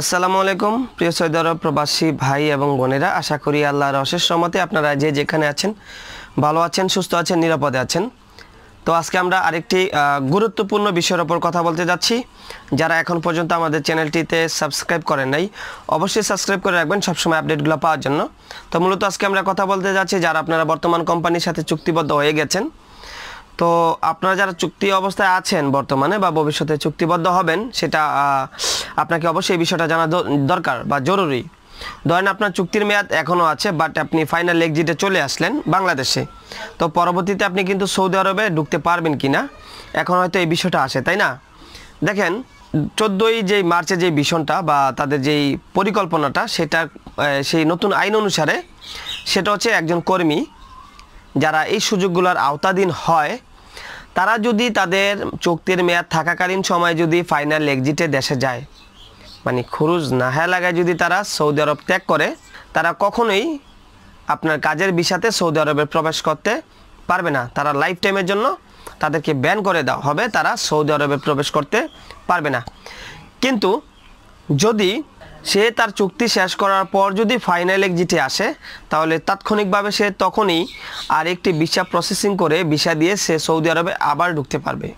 আসসালামু আলাইকুম প্রিয় সৈদর প্রবাসী ভাই এবং বোনেরা আশা করি আল্লাহর অশেষ সমতে আপনারা যে যেখানে আছেন ভালো আছেন সুস্থ আছেন নিরাপদে আছেন তো আজকে আমরা আরেকটি গুরুত্বপূর্ণ বিষয়ের ওপর কথা বলতে যাচ্ছি যারা এখন পর্যন্ত আমাদের চ্যানেলটিতে সাবস্ক্রাইব করেন নাই অবশ্যই সাবস্ক্রাইব করে রাখবেন সবসময় আপডেটগুলো পাওয়ার জন্য তো মূলত আজকে আমরা কথা বলতে যাচ্ছি যারা আপনারা বর্তমান কোম্পানির সাথে চুক্তিবদ্ধ হয়ে গেছেন তো আপনারা যারা চুক্তি অবস্থায় আছেন বর্তমানে বা ভবিষ্যতে চুক্তিবদ্ধ হবেন সেটা আপনাকে অবশ্যই এই বিষয়টা জানা দরকার বা জরুরি ধরেন আপনার চুক্তির মেয়াদ এখনও আছে বাট আপনি ফাইনাল এক্সিটে চলে আসলেন বাংলাদেশে তো পরবর্তীতে আপনি কিন্তু সৌদি আরবে ঢুকতে পারবেন কি না এখন হয়তো এই বিষয়টা আসে তাই না দেখেন চোদ্দোই যে মার্চে যে ভীষণটা বা তাদের যেই পরিকল্পনাটা সেটা সেই নতুন আইন অনুসারে সেটা হচ্ছে একজন কর্মী যারা এই সুযোগগুলোর আওতাধীন হয় তারা যদি তাদের চুক্তির মেয়াদ থাকাকালীন সময় যদি ফাইনাল এক্সিটে দেশে যায় মানে না নাহা লাগায় যদি তারা সৌদি আরব ত্যাগ করে তারা কখনোই আপনার কাজের বিষাতে সৌদি আরবে প্রবেশ করতে পারবে না তারা লাইফ টাইমের জন্য তাদেরকে ব্যান করে দেওয়া হবে তারা সৌদি আরবে প্রবেশ করতে পারবে না কিন্তু যদি সে তার চুক্তি শেষ করার পর যদি ফাইনাল এক্সিটে আসে তাহলে তাৎক্ষণিকভাবে সে তখনই আর একটি ভিসা প্রসেসিং করে ভিসা দিয়ে সে সৌদি আরবে আবার ঢুকতে পারবে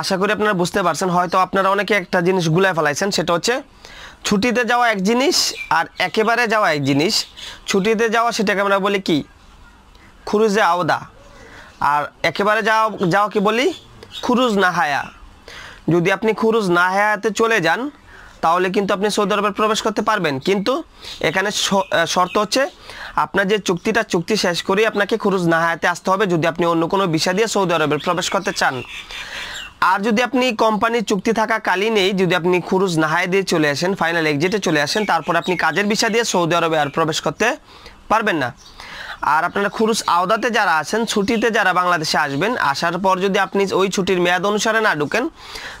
আশা করি আপনারা বুঝতে পারছেন হয়তো আপনারা অনেকে একটা জিনিস গুলায় ফেলাইছেন সেটা হচ্ছে ছুটিতে যাওয়া এক জিনিস আর একেবারে যাওয়া এক জিনিস ছুটিতে যাওয়া সেটাকে আমরা বলি কি খুরুজে আওদা আর একেবারে যাওয়া যাওয়া কি বলি খুরুজ না হায়া যদি আপনি খুরুজ না হায়াতে চলে যান তাহলে কিন্তু আপনি সৌদি আরবে প্রবেশ করতে পারবেন কিন্তু এখানে শর্ত হচ্ছে আপনার যে চুক্তিটা চুক্তি শেষ করেই আপনাকে খুরুজ না হাতে আসতে হবে যদি আপনি অন্য কোনো বিষয় দিয়ে সৌদি আরবে প্রবেশ করতে চান আর যদি আপনি কোম্পানির চুক্তি থাকা নেই যদি আপনি খুরুজ নাহায় দিয়ে চলে আসেন ফাইনাল এক্সিটে চলে আসেন তারপর আপনি কাজের বিষয় দিয়ে সৌদি আরবে আর প্রবেশ করতে পারবেন না আর আপনারা খুরুস আওদাতে যারা আছেন ছুটিতে যারা বাংলাদেশে আসবেন আসার পর যদি আপনি ওই ছুটির মেয়াদ অনুসারে না ঢুকেন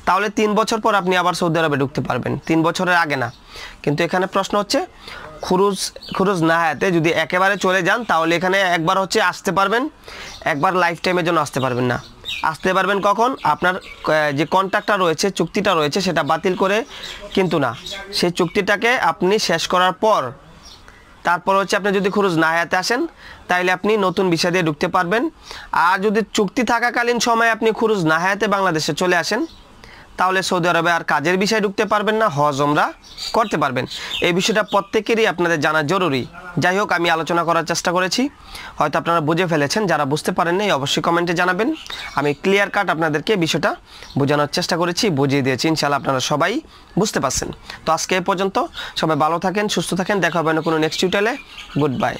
তাহলে তিন বছর পর আপনি আবার সৌদি আরবে ঢুকতে পারবেন তিন বছরের আগে না কিন্তু এখানে প্রশ্ন হচ্ছে খুরুজ খুরুজ না হাতে যদি একেবারে চলে যান তাহলে এখানে একবার হচ্ছে আসতে পারবেন একবার লাইফ টাইমের জন্য আসতে পারবেন না আসতে পারবেন কখন আপনার যে কন্ট্রাক্টটা রয়েছে চুক্তিটা রয়েছে সেটা বাতিল করে কিন্তু না সেই চুক্তিটাকে আপনি শেষ করার পর তারপর হচ্ছে আপনি যদি খরচ না হাতে আসেন তাহলে আপনি নতুন ভিসা দিয়ে ঢুকতে পারবেন আর যদি চুক্তি থাকাকালীন সময়ে আপনি খরচ না হাতে বাংলাদেশে চলে আসেন তাহলে সৌদি আরবে আর কাজের বিষয়ে ঢুকতে পারবেন না হজ ওমরা করতে পারবেন এই বিষয়টা প্রত্যেকেরই আপনাদের জানা জরুরি যাই হোক আমি আলোচনা করার চেষ্টা করেছি হয়তো আপনারা বুঝে ফেলেছেন যারা বুঝতে পারেন নাই অবশ্যই কমেন্টে জানাবেন আমি ক্লিয়ার কাট আপনাদেরকে বিষয়টা বোঝানোর চেষ্টা করেছি বুঝিয়ে দিয়েছি ইনশাল্লাহ আপনারা সবাই বুঝতে পারছেন তো আজকে এ পর্যন্ত সবাই ভালো থাকেন সুস্থ থাকেন দেখা হবে না কোনো নেক্সট টিউটেলে গুড বাই